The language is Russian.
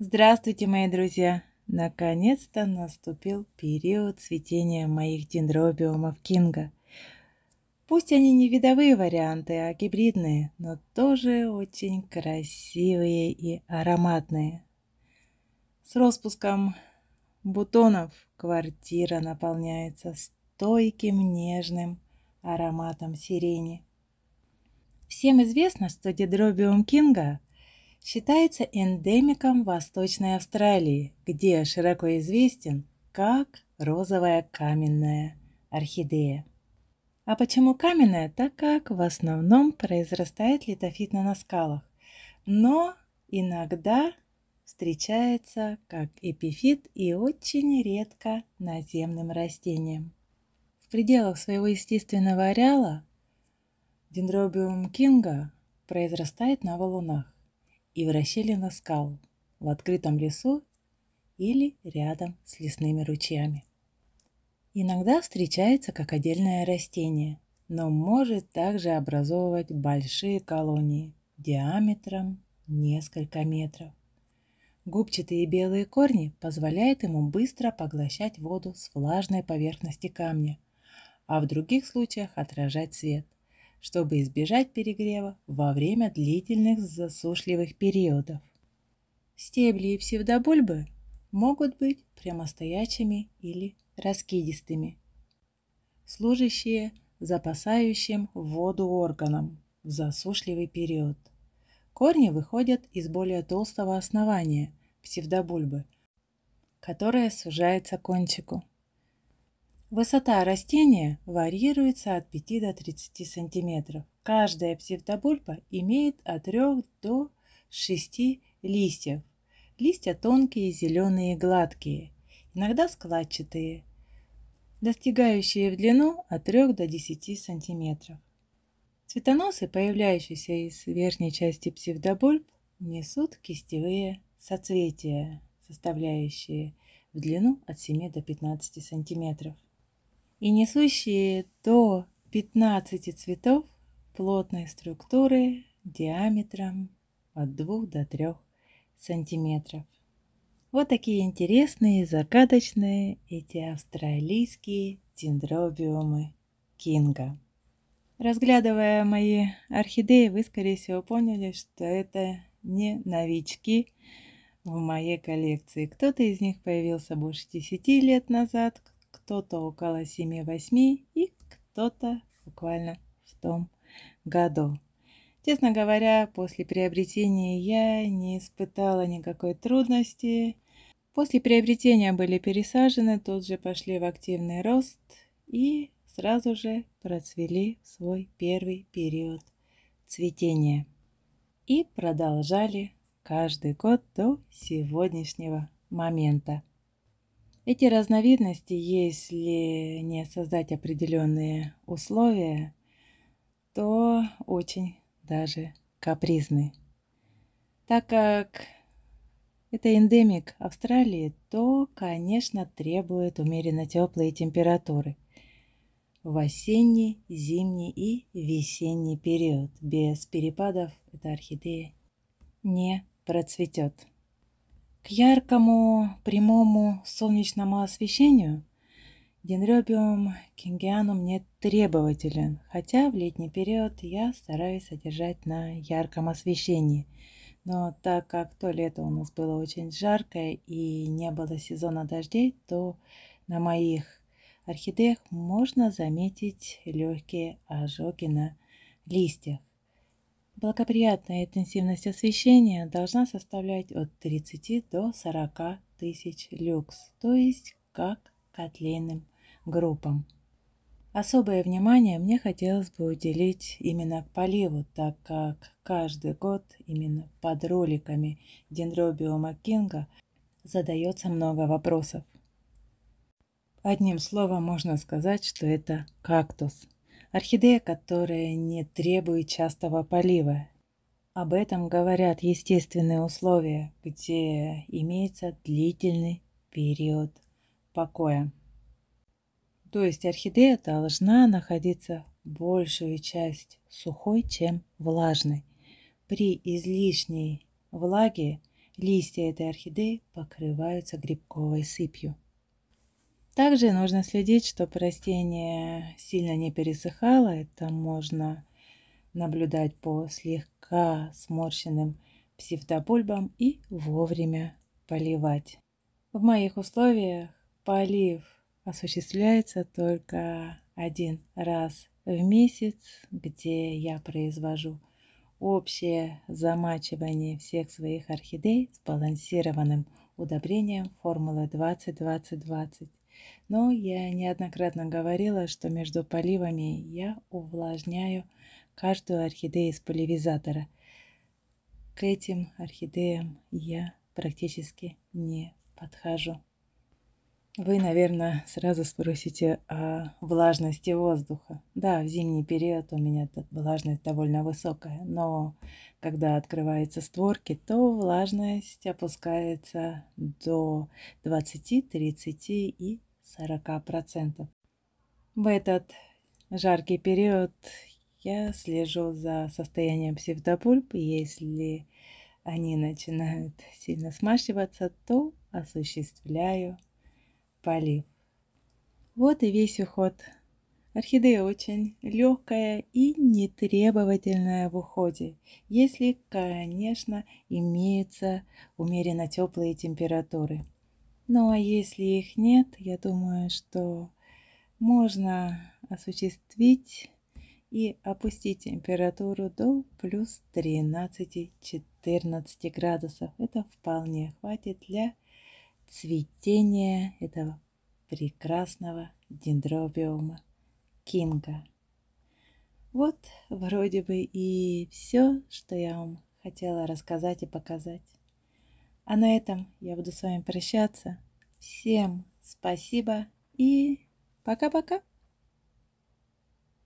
Здравствуйте, мои друзья! Наконец-то наступил период цветения моих дендробиумов Кинга. Пусть они не видовые варианты, а гибридные, но тоже очень красивые и ароматные. С распуском бутонов квартира наполняется стойким нежным ароматом сирени. Всем известно, что дендробиум Кинга считается эндемиком Восточной Австралии, где широко известен как розовая каменная орхидея. А почему каменная? Так как в основном произрастает литофит на скалах, но иногда встречается как эпифит и очень редко наземным растением. В пределах своего естественного ареала Дендробиум кинга произрастает на валунах и вращали на скалу в открытом лесу или рядом с лесными ручьями. Иногда встречается как отдельное растение, но может также образовывать большие колонии диаметром несколько метров. Губчатые белые корни позволяют ему быстро поглощать воду с влажной поверхности камня, а в других случаях отражать свет – чтобы избежать перегрева во время длительных засушливых периодов. Стебли и псевдобульбы могут быть прямостоячими или раскидистыми, служащие запасающим воду органам в засушливый период. Корни выходят из более толстого основания псевдобульбы, которое сужается к кончику. Высота растения варьируется от 5 до 30 см. Каждая псевдобульба имеет от 3 до 6 листьев. Листья тонкие, зеленые, гладкие, иногда складчатые, достигающие в длину от 3 до 10 см. Цветоносы, появляющиеся из верхней части псевдобульб, несут кистевые соцветия, составляющие в длину от 7 до 15 сантиметров и несущие до 15 цветов плотной структуры диаметром от 2 до 3 сантиметров. Вот такие интересные, загадочные эти австралийские дендробиумы Кинга. Разглядывая мои орхидеи, вы, скорее всего, поняли, что это не новички в моей коллекции. Кто-то из них появился больше 10 лет назад, кто-то около 7-8 и кто-то буквально в том году. Честно говоря, после приобретения я не испытала никакой трудности. После приобретения были пересажены, тут же пошли в активный рост и сразу же процвели свой первый период цветения. И продолжали каждый год до сегодняшнего момента. Эти разновидности, если не создать определенные условия, то очень даже капризны. Так как это эндемик Австралии, то, конечно, требует умеренно теплые температуры в осенний, зимний и весенний период. Без перепадов эта орхидея не процветет. К яркому, прямому солнечному освещению Денробиум кингианум не требователен, хотя в летний период я стараюсь содержать на ярком освещении. Но так как то лето у нас было очень жаркое и не было сезона дождей, то на моих орхидеях можно заметить легкие ожоги на листьях. Благоприятная интенсивность освещения должна составлять от 30 до 40 тысяч люкс, то есть как котлейным группам. Особое внимание мне хотелось бы уделить именно поливу, так как каждый год именно под роликами дендробиума Кинга задается много вопросов. Одним словом можно сказать, что это кактус – Орхидея, которая не требует частого полива. Об этом говорят естественные условия, где имеется длительный период покоя. То есть орхидея должна находиться большую часть сухой, чем влажной. При излишней влаге листья этой орхидеи покрываются грибковой сыпью. Также нужно следить, чтобы растение сильно не пересыхало. Это можно наблюдать по слегка сморщенным псевдобульбам и вовремя поливать. В моих условиях полив осуществляется только один раз в месяц, где я произвожу общее замачивание всех своих орхидей сбалансированным удобрением формулы 20-20-20 но я неоднократно говорила, что между поливами я увлажняю каждую орхидею из поливизатора. К этим орхидеям я практически не подхожу. Вы, наверное, сразу спросите о влажности воздуха. Да, в зимний период у меня влажность довольно высокая, но когда открываются створки, то влажность опускается до 20, 30 и 40%. В этот жаркий период я слежу за состоянием псевдопульп, Если они начинают сильно смащиваться, то осуществляю полив. Вот и весь уход. Орхидея очень легкая и нетребовательная в уходе, если, конечно, имеются умеренно теплые температуры. Ну а если их нет, я думаю, что можно осуществить и опустить температуру до плюс 13-14 градусов. Это вполне хватит для цветения этого прекрасного дендробиума кинга. Вот вроде бы и все, что я вам хотела рассказать и показать. А на этом я буду с вами прощаться. Всем спасибо и пока-пока!